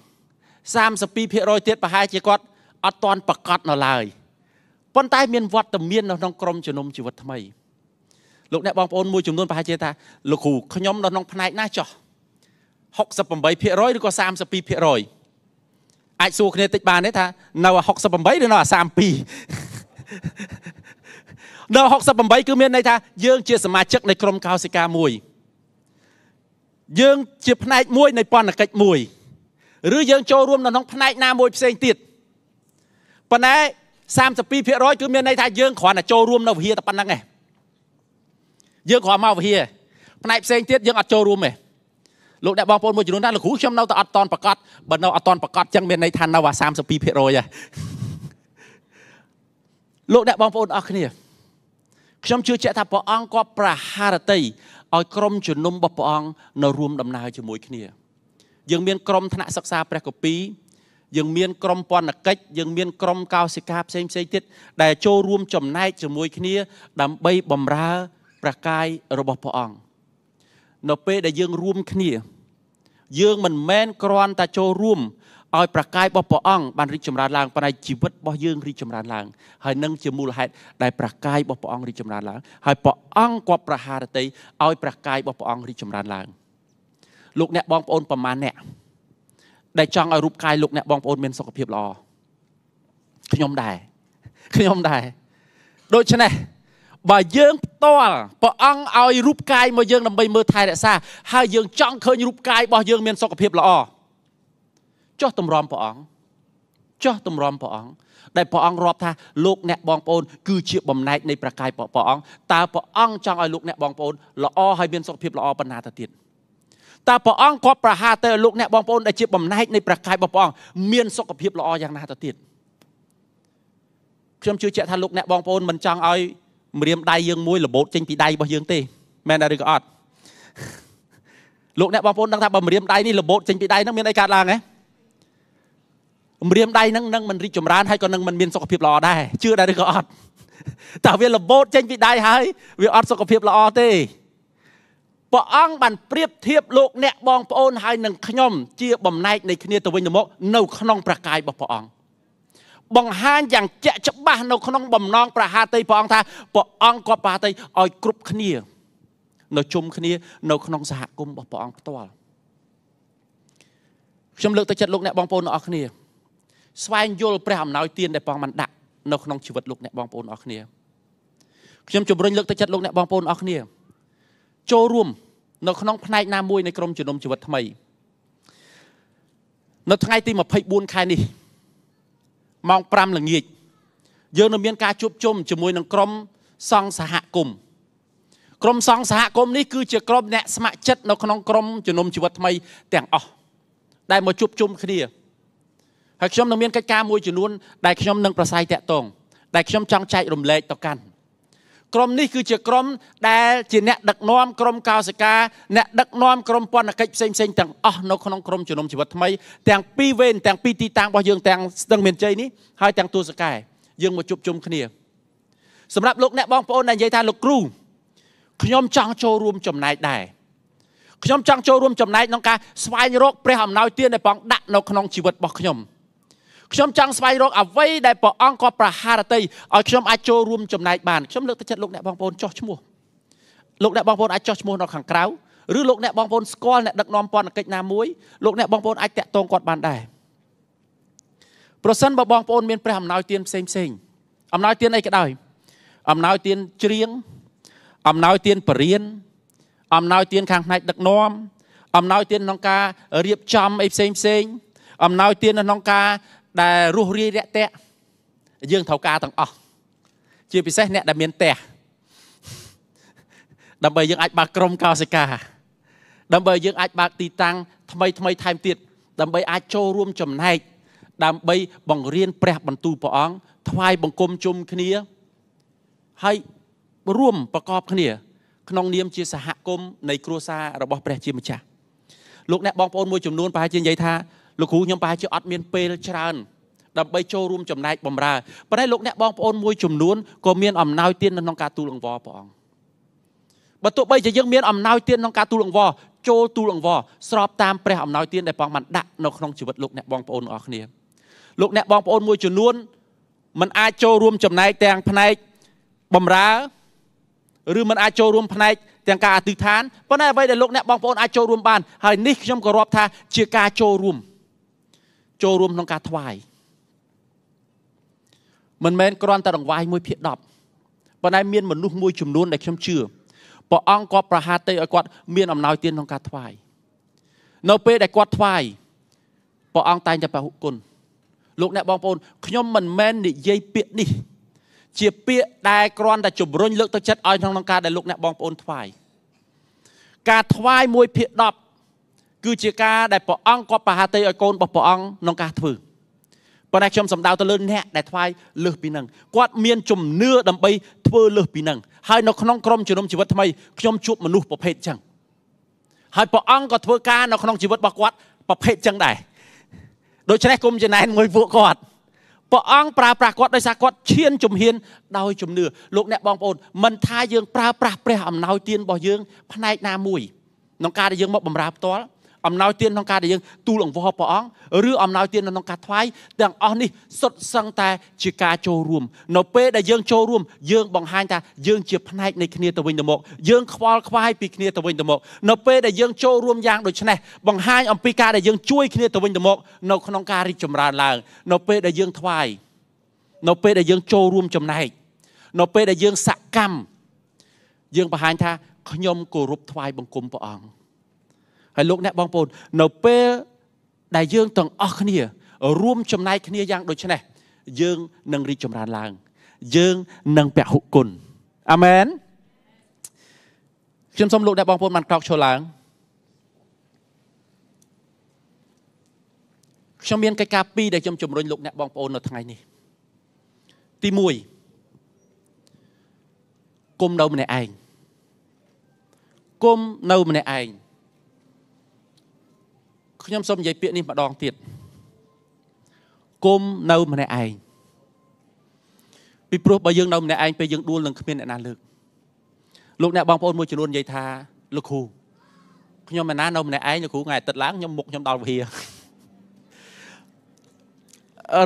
32%ទៀតប្រហែលជាគាត់អត់ទាន់ប្រកាសនៅឡើយប៉ុន្តែមានវត្តមាននៅក្នុងក្រុមជំនុំជីវិតថ្មីលោកអ្នកបងប្អូនមួយចំនួនប្រហែលជាថាលោកគ្រូខ្ញុំនៅក្នុងផ្នែកណាចោះ68%ឬក៏32%អាចសួរគ្នាតិចបានទេថានៅ68ឬនៅ32នៅ68គឺមានន័យថាយើងជាសមាជិកនៃក្រុមកោសិកាមួយយើង ជាផ្នែកមួយនៃបណ្ឌកិច្ចមួយឬយើង ចូលរួមនៅក្នុងផ្នែកណាមួយផ្សេងទៀតប៉ុន្តែ32%គឺមានន័យថាយើងគ្រាន់តែចូលរួមនៅវិហារតែប៉ុណ្្នឹងឯងយើងគ្រាន់មកវិហារផ្នែកផ្សេងទៀតយើងអត់ចូលរួមទេលោកអ្នកបងប្អូនមួយចំនួនថាលោកគ្រូខ្ញុំនៅតែអត់តន់ប្រកាសបើនៅអត់តន់ប្រកាសចឹងមានន័យថានៅតែ32%ឯងលោកអ្នកបងប្អូនអស់គ្នាខ្ញុំជឿជាក់ថាព្រះអង្គគាត់ប្រហារតីឲ្យក្រុមជំនុំរបស់ព្រះអង្គនៅរួមដំណើរជាមួយគ្នាយើងមានក្រុមថ្នាក់សិក្សាព្រះកពី យើងមានក្រុមពន្ធកិច្ចយើងមានក្រុមកោសិកាផ្សេងផ្សេងទៀតដែល ចូលរួមចំណែកជាមួយគ្នា ដើម្បីបំរើព្រះកាយរបស់ព្រះអង្គនៅពេលដែលយើងរួមគ្នាយើងមិនមែនគ្រាន់តែចូលរួមឲ្យប្រកាយរបស់ព្រះអង្គបានរីកចម្រើនឡើងប៉ុន្តែជីវិតរបស់យើងរីកចម្រើនឡើងហើយនឹងជាមូលហេតុដែលប្រកាយរបស់ព្រះអង្គរីកចម្រើនឡើងហើយព្រះអង្គគាត់ប្រហារតីឲ្យប្រកាយរបស់ព្រះអង្គរីកចម្រើនឡើង លោកអ្នកបងប្អូនប្រមាណអ្នកដែលចង់ឲ្យរូបកាយលោកអ្នកបងប្អូនមានសុខភាពល្អខ្ញុំដែរខ្ញុំដែរដូច្នេះបើយើងផ្ទាល់ព្រះអង្គឲ្យរូបកាយមកយើងដើម្បីមើលថែរក្សាហើយយើងចង់ឃើញរូបកាយរបស់យើងមានសុខភាពល្អចុះទម្រាំព្រះអង្គចុះទម្រាំព្រះអង្គដែលព្រះអង្គរាប់ថាលោកអ្នកបងប្អូនគឺជាបំណែកនៃប្រកាយព្រះអង្គតើព្រះអង្គចង់ឲ្យលោកអ្នកបងប្អូន ល្អហើយមាន សុខភាពល្អប៉ុណ្ណាទៅទៀតតើព្រះអង្គគាត់ប្រហារទៅលោកអ្នកបងប្អូនដែលជាបំណែកនៃប្រកាយរបស់ព្រះអង្គមានសុខភាពល្អយ៉ាងណាទៅទៀតខ្ញុំជឿជាក់ថាលោកអ្នកបងប្អូនមិនចង់ឲ្យម្រាមដៃយើងមួយរបូតចេញពីដៃរបស់យើងទេមែនឬក៏អត់លោកអ្នកបងប្អូនដឹងថាបើម្រាមដៃនេះរបូតចេញពីដៃហ្នឹងមានអីកើតឡើងហ៎អម្រាមដៃហ្នឹងនឹងមិនរីកចម្រើនហើយក៏នឹងមិនមានសុខភាពល្អដែរជឿដែរឬក៏អត់តើវាលបោតចេញពីដៃហើយ វាអត់សុខភាពល្អទេព្រះអង្គបានប្រៀបធៀបលោកអ្នកបងប្អូនហើយនឹងខ្ញុំជា បំណែក នៃគ្នាទៅវិញទៅមក នៅក្នុងប្រកាយរបស់ព្រះអង្គបង្ហាញយ៉ាងជាក់ច្បាស់នៅក្នុងបំណងប្រហាតីព្រះអង្គថាព្រះអង្គគាត់ប្រហាតីឲ្យគ្រប់គ្នានៅជុំគ្នា នៅក្នុងសហគមន៍របស់ព្រះអង្គផ្ទាល់ខ្ញុំលើកទឹកចិត្តលោកអ្នកបងប្អូនទាំងអស់គ្នាស្វែងយល់ព្រះអំណោយទានដែលព្រះបានដាក់នៅក្នុងជីវិតលោកអ្នកបងប្អូនអស់គ្នាខ្ញុំជំរុញលើកទឹកចិត្តលោកអ្នកបងប្អូនអស់គ្នា ចូលរួមនៅក្នុងផ្នែកណាមួយនៃក្រមជំនុំជីវិតថ្មីនៅថ្ងៃទី24ខែនេះម៉ោង5ល្ងាចយើងនឹងមានការជួបជុំជាមួយនឹងក្រមសង្ឃសហគមន៍ក្រមសង្ឃសហគមន៍នេះគឺជាក្រមអ្នកស្ម័គ្រចិត្តនៅក្នុងក្រមជំនុំជីវិតថ្មីទាំងអស់ដែលមកជួបជុំគ្នាហើយខ្ញុំនឹងមានកិច្ចការមួយចំនួនដែលខ្ញុំនឹងប្រស័យតាក់ទងដែលខ្ញុំចង់ចែករំលែកទៅកាន់ក្រុមនេះគឺជា ក្រុម ដែលជាអ្នកដឹកនាំក្រុមកោសិកាអ្នកដឹកនាំក្រុមពន្ធកិច្ចផ្សេងផ្សេងទាំងអស់នៅក្នុងក្រុមជំនុំជីវិតថ្មីទាំងពីរវេនទាំងពីរទីតាំងរបស់យើងទាំងស្ទឹងមានជ័យនេះហើយទាំងទួលសកែយើងមកជួបជុំគ្នា សម្រាប់លោកអ្នកបងប្អូនដែលនិយាយថាលោកគ្រូខ្ញុំចង់ចូលរួមចំណែកដែរខ្ញុំចង់ចូលរួមចំណែកក្នុងការស្វែងរកព្រះអំណោយទានដែលព្រះអង្គដាក់នៅក្នុងជីវិតរបស់ខ្ញុំខ្ញុំចង់ស្វែងរកអ្វីដែលព្រះអង្គគាត់ប្រហារតីឲ្យខ្ញុំអាចចូលរួមចំណែកបានខ្ញុំលើកទឹកចិត្តលោកអ្នក បងប្អូនចោះឈ្មោះលោកអ្នកបងប្អូនអាចចោះឈ្មោះនៅខាងក្រៅឬលោកអ្នកបងប្អូនស្គាល់អ្នកដឹកនាំពន្ធកិច្ចណាមួយលោកអ្នកបងប្អូនអាចតាក់ទងគាត់បានដែរប្រសិនបើបងប្អូនមានព្រះអំណោយទានផ្សេងផ្សេងអំណោយទានអីក៏ដោយអំណោយទានច្រៀងអំណោយទានបរៀនអំណោយទានខាងផ្នែកដឹកនាំអំណោយទានក្នុងការរៀបចំអីផ្សេងផ្សេងអំណោយទានក្នុងការដែលរស់រាយរាក់ទាក់យើងត្រូវការទាំងអស់ជាពិសេសអ្នកដែលមានផ្ទះដើម្បីយើងអាចបើកក្រុមកោសិកាដើម្បីយើងអាចបើកទីតាំងថ្មីថ្មីថែមទៀតដើម្បី អាចចូលរួមចំណែក ដើម្បីបង្រៀនព្រះ បន្ទូលព្រះអង្គថ្វាយបង្គំជុំគ្នាហើយរួមប្រកបគ្នា ក្នុងនាមជាសហគមន៍នៃគ្រួសាររបស់ព្រះ ជាម្ចាស់លោកអ្នកបងប្អូនមួយចំនួនប្រហែលជានិយាយថាលោកគ្រូខ្ញុំប្រហែលជាអត់មានពេលច្រើនដើម្បីចូលរួមចំណែកបម្រើប៉ុន្តែលោកអ្នកបងប្អូនមួយចំនួនក៏មានអំណោយទានក្នុងការទូលអង្វរព្រះអង្គបើទោះបីជាយើងមានអំណោយទានក្នុងការទូលអង្វរចូលទូលអង្វរស្របតាមព្រះអំណោយទានដែលព្រះបានដាក់នៅក្នុងជីវិតលោកអ្នកបងប្អូនទាំងអស់គ្នាលោកអ្នកបងប្អូនមួយចំនួនมันអាចចូលរួមចំណែកទាំងផ្នែកបម្រើឬมันអាចចូលរួមផ្នែកទាំងការអធិដ្ឋានប៉ុន្តែអ្វីដែលលោកអ្នកបងប្អូនអាចចូលរួមបានហើយនេះខ្ញុំក៏រាប់ថាជាការចូលរួមចូលរួមក្នុងការថ្វាយមិនមែនគ្រាន់តែរង្វាយមួយភាគ10ប៉ុន្តែមានមនុស្សមួយចំនួនដែលខ្ញុំជឿព្រះអង្គគាត់ប្រហាទេឲ្យគាត់មានអំណោយទានក្នុងការថ្វាយនៅពេលដែលគាត់ថ្វាយព្រះអង្គតែងតែប្រគុណលោកអ្នកបងប្អូនខ្ញុំមិនមែននិយាយពាក្យនេះ ជា ពាក្យដែលគ្រាន់តែជំរុញលើកទឹកចិត្តឲ្យក្នុងក្នុងការដែលលោកអ្នកបងប្អូនថ្វាយការថ្វាយមួយភាគ10គឺជាការដែលព្រះអង្គគាត់ប្រហាតីឲ្យកូនរបស់ព្រះអង្គក្នុងការធ្វើប៉ុន្តែខ្ញុំសំដៅទៅលើ អ្នកដែលថ្វាយលើសពីនឹងគាត់មានជំនឿដើម្បីធ្វើលើសពីនឹងហើយនៅក្នុងក្រុមជំនុំជីវិតថ្មីខ្ញុំជួបមនុស្សប្រភេទចឹងហើយព្រះអង្គក៏ធ្វើការនៅក្នុងជីវិតរបស់គាត់ប្រភេទចឹងដែរដូច្នេះគុំចំណែនមួយពួកគាត់ព្រះអង្គប្រើប្រាស់គាត់ដោយសារគាត់ឈានជំហានដោយជំនឿលោកអ្នកបងប្អូនមិនថាយើងប្រើប្រាស់ព្រះអំណោយទានរបស់យើង ផ្នែកណាមួយក្នុងការដែលយើងមកបម្រើផ្ទាល់អំណោយទានក្នុងការដែលយើងទូលអង្វរព្រះអង្គឬអំណោយទានក្នុងការថ្វាយទាំងអស់នេះសុទ្ធសឹងតែជាការចូលរួមនៅពេលដែលយើងចូលរួមយើងបង្ហាញថាយើងជាផ្នែកនៃគ្នាទៅវិញទៅមកយើងខ្វល់ខ្វាយពីគ្នាទៅវិញទៅមកនៅពេលដែលយើងចូលរួមយ៉ាងដូចនេះបង្ហាញអំពីការដែលយើងជួយគ្នាទៅវិញទៅមកនៅក្នុងការរីកចម្រើនឡើងនៅពេលដែលយើងថ្វាយនៅពេលដែលយើងចូលរួមចំណែកនៅពេលដែលយើងសកម្មយើងបង្ហាញថាខ្ញុំគោរពថ្វាយបង្គំព្រះអង្គហើយលោកអ្នកបងប្អូន នៅពេលដែលយើងទាំងអស់គ្នា រួមចំណែកគ្នាយ៉ាងដូចនេះយើងនឹងរីកចម្រើនឡើងយើងនឹងពហុគុណអាមែនខ្ញុំសូមលោកអ្នកបងប្អូនបានក្រោកឈរឡើងខ្ញុំមានកិច្ចការពីរដែលខ្ញុំជំរុញលោកអ្នកបងប្អូននៅថ្ងៃនេះទី1គុំនៅម្នាក់ឯងគុំនៅម្នាក់ឯងខ្ញុំសូមនិយាយពាក្យនេះម្ដងទៀតគុំនៅម្នាក់ឯងពីព្រោះបើយើងនៅម្នាក់ឯងពេលយើងដួលនឹងគ្មានអ្នកណាលើកលោកអ្នកបងប្អូនមួយចំនួននិយាយថាលោកគ្រូខ្ញុំមិនណានៅម្នាក់ឯងលោកគ្រូថ្ងៃអាទិត្យឡើងខ្ញុំមុខខ្ញុំដល់វិហារ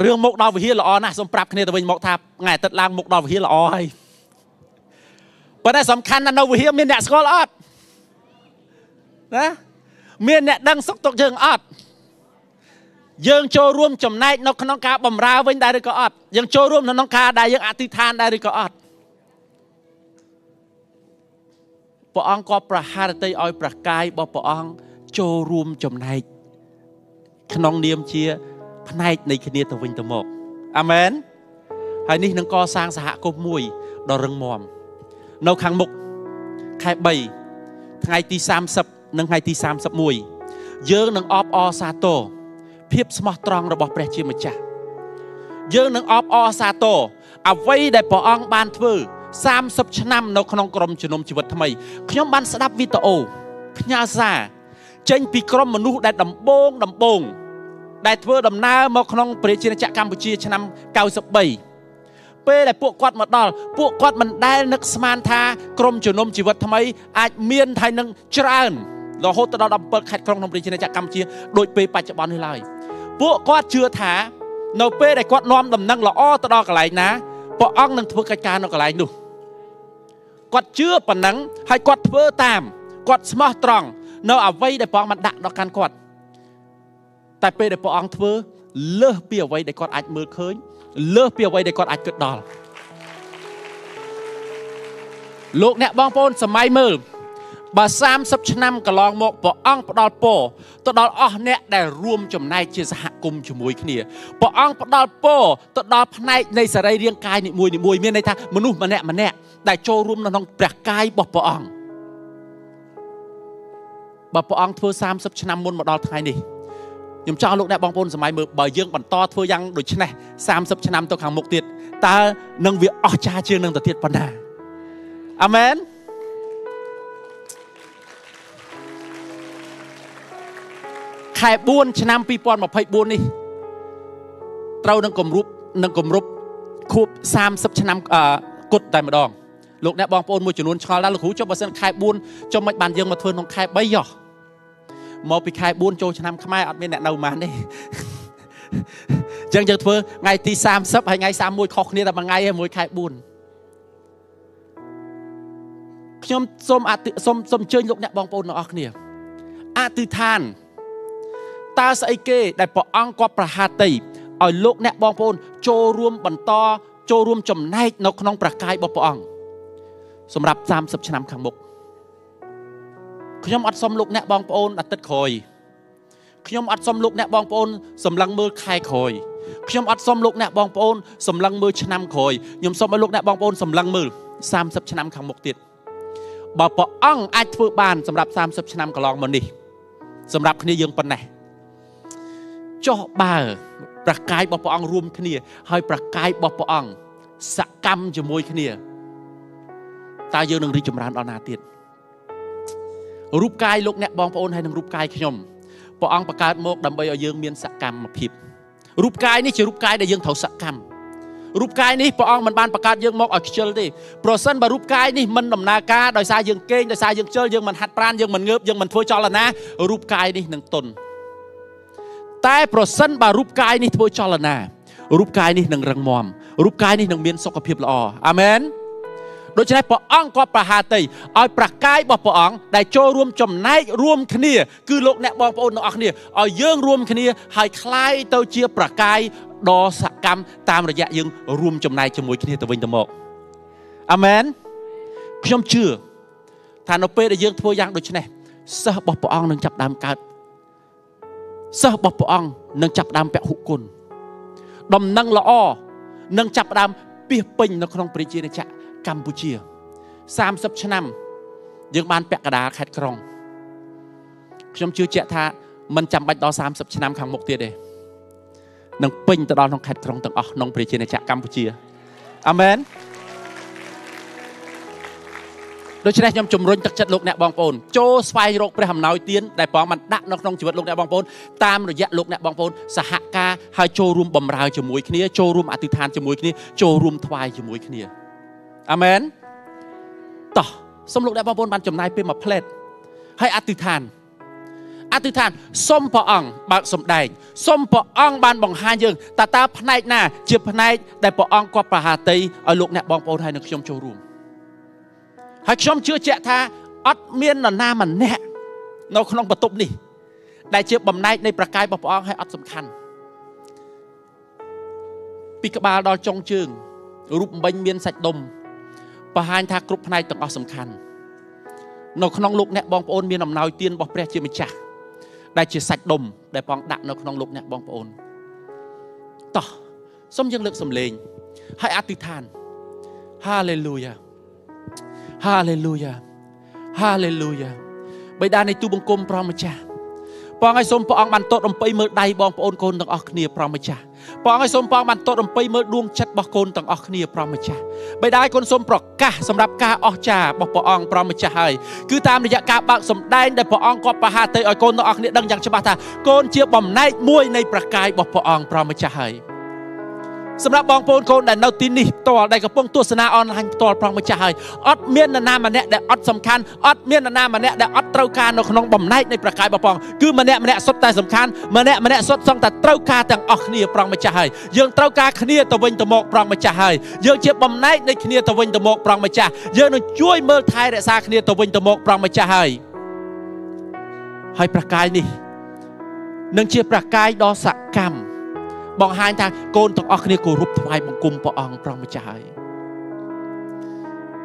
រឿងមុខដល់វិហារល្អណាស់សូមប្រាប់គ្នាទៅវិញមកថាថ្ងៃអាទិត្យឡើងមុខដល់វិហារល្អហើយប៉ុន្តែសំខាន់ណាស់នៅវិហារមានអ្នកស្គាល់អត់ណាមានអ្នកដឹងសុខទុក្ខយើងអត់យើងចូលរួមចំណែកនៅក្នុងការបំរើវិញដែរឬក៏អត់យើងចូលរួមនៅក្នុងការដែលយើងអធិដ្ឋានដែរឬក៏អត់ព្រះអង្គក៏ប្រហារតីឲ្យប្រកាយរបស់ព្រះអង្គចូលរួមចំណែកក្នុងនាមជាផ្នែកនៃគ្នាទៅវិញទៅមកអាមែនហើយនេះនឹងកសាងសហគមន៍មួយដ៏រឹងមាំនៅខាងមុខខែ3ថ្ងៃទី30និងថ្ងៃទី31យើងនឹងអបអរសាទរភាពស្មោះត្រង់របស់ព្រះជាម្ចាស់យើងនឹងអបអរសាទរអ្វីដែលព្រះអង្គបានធ្វើ30ឆ្នាំ នៅក្នុងក្រុមជំនុំជីវិតថ្មីខ្ញុំបានស្ដាប់វីដេអូផ្ញើសារចេញពីក្រុមមនុស្សដែលដំបងដំបងដែលធ្វើដំណើរមកក្នុងព្រះជាណាចក្រកម្ពុជាឆ្នាំ93ពេលដែលពួកគាត់មកដល់ពួកគាត់មិនដែលនឹកស្មានថាក្រុមជំនុំជីវិតថ្មីអាចមានថៃនឹងច្រើនរហូតដល់17ខេត្តក្រុងក្នុងប្រទេសជាតិកម្ពុជាដូចពេលបច្ចុប្បន្ននេះឡើយពួកគាត់ជឿថា នៅពេលដែលគាត់នាំដំណឹងល្អទៅដល់កន្លែងណាព្រះអង្គនឹងធ្វើកិច្ចការនៅកន្លែងនោះគាត់ជឿប៉ុណ្ណឹងហើយគាត់ធ្វើតាមគាត់ស្មោះត្រង់នៅ អ្វីដែលព្រះអង្គបានដាក់ដល់កាន់គាត់ តែពេលដែលព្រះអង្គធ្វើលើសពីអ្វីដែលគាត់អាចមើលឃើញលើសពីអ្វីដែលគាត់អាចគិតដល់លោកអ្នកបងប្អូនសម័យមើលបើ30ឆ្នាំកន្លងមកព្រះអង្គផ្ដល់ពរទៅដល់អស់អ្នក ដែលរួមចំណែកជាសហគមន៍ជាមួយគ្នាព្រះអង្គផ្ដល់ពរទៅដល់ផ្នែកនៃសរីរាង្គកាយនីមួយនីមួយមានន័យថាមនុស្សម្នាក់ម្នាក់ដែលចូលរួមនៅក្នុងព្រះកាយរបស់ព្រះអង្គបើព្រះអង្គធ្វើ30ឆ្នាំមុនមកដល់ថ្ងៃនេះខ្ញុំចង់លោកអ្នកបងប្អូនសម័យមើលបើយើងបន្តធ្វើយ៉ាងដូចនេះ30ឆ្នាំទៅខាងមុខទៀតតើនឹងវាអស្ចារ្យជាងនឹងទៅទៀតប៉ុណ្ណាអាមែនខែ4ឆ្នាំ2024នេះត្រូវនឹងគម្រប់នឹងគម្រប់ខួប30ឆ្នាំគុតតែម្ដងលោកអ្នកបងប្អូនមួយចំនួនឆ្ងល់ដែរលោកគ្រូចុះបើសិនខែ4ចុះមិនបានយើងមកធ្វើក្នុងខែ3យោមកពីខែ4ចូលឆ្នាំខ្មែរអត់មានអ្នកនៅម៉ានទេអញ្ចឹងយើងធ្វើថ្ងៃទី30ហើយថ្ងៃ31ខុសគ្នាតែមួយថ្ងៃឯងមួយខែ4ខ្ញុំសូមសូមសូមអញ្ជើញលោកអ្នកបងប្អូនទាំងអស់គ្នាអធិដ្ឋានតើស្អីគេដែលព្រះអង្គគាត់ប្រហាតីឲ្យលោកអ្នកបងប្អូន ចូលរួមបន្តចូលរួមចំណែកនៅក្នុងប្រកាយរបស់ព្រះអង្គសម្រាប់30ឆ្នាំខាងមុខខ្ញុំអត់សុំលោកអ្នកបងប្អូនអាទិត្យក្រោយខ្ញុំអត់សុំលោកអ្នកបងប្អូនសម្លឹងមើលខែក្រោយខ្ញុំអត់សុំលោកអ្នកបងប្អូនសម្លឹងមើលឆ្នាំក្រោយខ្ញុំសុំឲ្យលោកអ្នកបងប្អូនសម្លឹងមើល30ឆ្នាំខាងមុខទៀតបើព្រះអង្គអាចធ្វើបានសម្រាប់30ឆ្នាំកន្លងមកនេះសម្រាប់គ្នាយើងប៉ុណ្ណេះចុះបើប្រកាយរបស់ព្រះអង្គរួមគ្នា ហើយប្រកាយរបស់ព្រះអង្គសកម្មជាមួយគ្នាតើយើងនឹងរីកចម្រើនដល់ណាទៀតរូបកាយលោកអ្នកបងប្អូនហើយនឹងរូបកាយខ្ញុំព្រះអង្គបង្កើតមកដើម្បីឲ្យយើងមានសកម្មភាពរូបកាយនេះជារូបកាយដែលយើងត្រូវសកម្មរូបកាយនេះព្រះអង្គមិនបានបង្កើតយើងមកឲ្យខ្ជិលទេប្រសិនបើរូបកាយនេះមិនដំណើរការដោយសារយើងគេងដោយសារយើងខ្ជិលយើងមិនហាត់ប្រាណយើងមិនងើបយើងមិនធ្វើចលនារូបកាយនេះនឹងទន់តែប្រសិនបើរូបកាយនេះធ្វើចលនារូបកាយនេះនឹងរឹងមាំរូបកាយនេះនឹងមានសុខភាពល្អអាមែនដូច្នេះព្រះអង្គក៏ប្រហាតីឲ្យប្រកាយរបស់ព្រះអង្គដែលចូលរួមចំណែករួមគ្នា គឺលោកអ្នកបងប្អូនទាំងអស់គ្នាឲ្យយើងរួមគ្នាឲ្យคล้ายទៅជា ប្រកាយដ៏សកម្មតាមរយៈយើងរួមចំណែកជាមួយគ្នាទៅវិញទៅមកអាមែនខ្ញុំជឿថានៅពេលដែលយើងធ្វើយ៉ាងដូចនេះសិស្សរបស់ព្រះអង្គនឹងចាប់ដើមកើតសិស្សរបស់ព្រះអង្គនឹងចាប់ផ្ដើមពហុគុណដំណឹងល្អនឹងចាប់ផ្ដើមពីពេញនៅក្នុងព្រះជាណាចក្រកម្ពុជា30ឆ្នាំយើងបានពាក់កដាលខេត្តក្រុងខ្ញុំជឿជាក់ថាมันចាំបាច់ដល់30ឆ្នាំខាងមុខទៀតទេនឹងពេញទៅដល់ក្នុងខេត្តក្រុងទាំងអស់ក្នុងព្រះជាណាចក្រកម្ពុជាអាមែនដូច្នេះខ្ញុំជំរុញទឹកចិត្តលោកអ្នកបងប្អូនចូលស្វែងរកព្រះអំណោយទានដែលព្រះបានដាក់នៅក្នុងជីវិតលោកអ្នកបងប្អូនតាមរយៈលោកអ្នកបងប្អូនសហការហើយចូលរួមបម្រើជាមួយគ្នាចូលរួមអធិដ្ឋានជាមួយគ្នាចូលរួមថ្វាយជាមួយគ្នាអាមែនតោះសូមលោកអ្នកបងប្អូនបានចំណាយពេលមួយផ្លែតហើយអធិដ្ឋានអធិដ្ឋានសូមព្រះអង្គបើកសំដែងសូមព្រះអង្គបានបង្ហាញយើងតើតើផ្នែកណាជាផ្នែកដែលព្រះអង្គគាត់ប្រហាតីឲ្យលោកអ្នកបងប្អូនហើយនិងខ្ញុំចូលរួមហើយខ្ញុំជឿជាក់ថាអត់មាននរណាម្នាក់នៅក្នុងបន្ទប់នេះ ដែលជាបំណែកនៃប្រកាយរបស់ព្រះអង្គហើយអត់សំខាន់ពីក្បាលដល់ចុងជើងរូបមិញមានសាច់ដុំបង្ហាញថាគ្រប់ផ្នែកទាំងអស់សំខាន់នៅក្នុងលោកអ្នកបងប្អូនមានអំណោយទានរបស់ព្រះជាម្ចាស់ដែលជាសាច់ដុំដែលព្រះអង្គដាក់នៅក្នុងលោកអ្នកបងប្អូនតោះសូមយើងលើកសំឡេង ហើយអធិដ្ឋាន Hallelujah ហាឡេលូយ៉ាហាឡេលូយ៉ាបិតានៃទូបង្គំព្រះម្ចាស់ព្រះអង្គឲ្យសូមព្រះអង្គបានតតអំពីមើលដៃបងប្អូនកូនទាំងអស់គ្នាព្រះម្ចាស់ព្រះអង្គឲ្យសូមព្រះអង្គបានតតអំពីមើលដួងចិត្តរបស់កូនទាំងអស់គ្នាព្រះម្ចាស់បិតាឲ្យកូនសូមប្រកាសសម្រាប់ការអស្ចារ្យរបស់ព្រះអង្គព្រះម្ចាស់ហើយគឺតាមរយៈការបើកសម្ដែងដែលព្រះអង្គគាត់បហាទៅឲ្យកូនទាំងអស់គ្នាដឹងយ៉ាងច្បាស់ថាកូនជាបំណែកមួយនៃប្រកាយរបស់ព្រះអង្គព្រះម្ចាស់ហើយកសម្រាប់បងប្អូនកូនដែលនៅទីនេះផ្ទាល់ដែលកំពុងទស្សនាអនឡាញផ្ទាល់ប្រងម្ចាស់ហើយអត់មាននរណាម្នាក់ដែលអត់សំខាន់អត់មាននរណាម្នាក់ដែលអត់ត្រូវការនៅក្នុងបំណែកនៃប្រកាយបបងគឺម្នាក់ម្នាក់សុទ្ធតែសំខាន់ម្នាក់ម្នាក់សុទ្ធសឹងតែត្រូវការទាំងអស់គ្នាប្រងម្ចាស់ហើយយើងត្រូវការគ្នាទៅវិញទៅមក ប្រងម្ចាស់ហើយយើងជាបំណែកនៃគ្នាទៅវិញទៅមកប្រងម្ចាស់យើងនឹងជួយមើលថែរក្សាគ្នាទៅវិញទៅមកប្រងម្ចាស់ហើយហើយប្រកាយនេះនឹងជាប្រកាយដ៏សកម្មបង្ហាញថាកូនទាំងអស់គ្នាគោរពថ្វាយបង្គំព្រះអង្គព្រះម្ចាស់ហើយ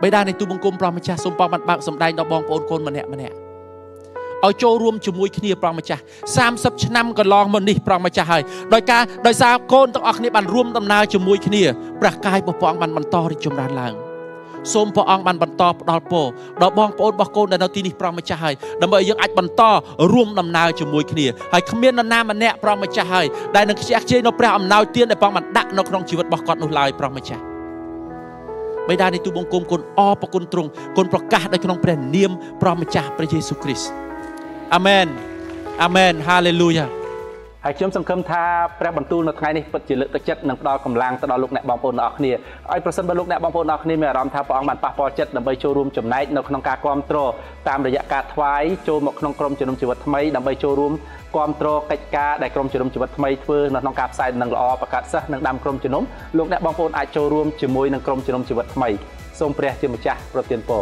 បេដានៃទូបង្គំព្រះម្ចាស់សូមបងបានបើកសម្ដែងដល់បងប្អូនកូនម្នាក់ម្នាក់ឲ្យចូលរួមជាមួយគ្នាព្រះម្ចាស់30ឆ្នាំកន្លងមកនេះព្រះម្ចាស់ហើយដោយការដោយសារកូនទាំងអស់គ្នាបានរួមដំណើរជាមួយគ្នាព្រះកាយព្រះអង្គបានបន្តរីកចម្រើនឡើង។សូមព្រះអង្គបានបន្តផ្ដល់ពរដល់បងប្អូនរបស់កូនដែលនៅទីនេះប្រងម្ចាស់ហើយដើម្បីឲ្យយើងអាចបន្តរួមដំណើរជាមួយគ្នាហើយគ្មាននរណាម្នាក់ប្រងម្ចាស់ហើយដែលនឹងខ្ជះខ្ជាយនៅព្រះអំណោយទានដែលព្រះបានដាក់នៅក្នុងជីវិតរបស់គាត់នោះឡើយប្រងម្ចាស់បេដានៃទូបង្គំគុណអបគុណទ្រង់គុណប្រកាសដោយក្នុងព្រះនាមព្រះម្ចាស់ព្រះយេស៊ូវគ្រីស្ទអាមែនអាមែនហាឡេលូយ៉ាហើយខ្ញុំសង្ឃឹមថាព្រះបន្ទូលនៅថ្ងៃនេះពិតជាលើកទឹកចិត្តនិងផ្ដល់កម្លាំងទៅដល់លោកអ្នកបងប្អូនទាំងអស់គ្នាឲ្យប្រសិនបើលោកអ្នកបងប្អូនទាំងអស់គ្នាមានអារម្មណ៍ថាព្រះអង្គបានប៉ះពាល់ចិត្តដើម្បីចូលរួមចំណែកនៅក្នុងការគ្រប់គ្រងតាមរយៈការថ្វាយចូលមកក្នុងក្រុមជំនុំជីវិតថ្មីដើម្បីចូលរួមគ្រប់គ្រងកិច្ចការដែលក្រុមជំនុំជីវិតថ្មីធ្វើនៅក្នុងការផ្សាយដំណឹងល្អប្រកាសសិស្សនិងដាំក្រុមជំនុំលោកអ្នកបងប្អូនអាចចូលរួមជាមួយនឹងក្រុមជំនុំជីវិតថ្មីសូមព្រះជាម្ចាស់ប្រទានពរ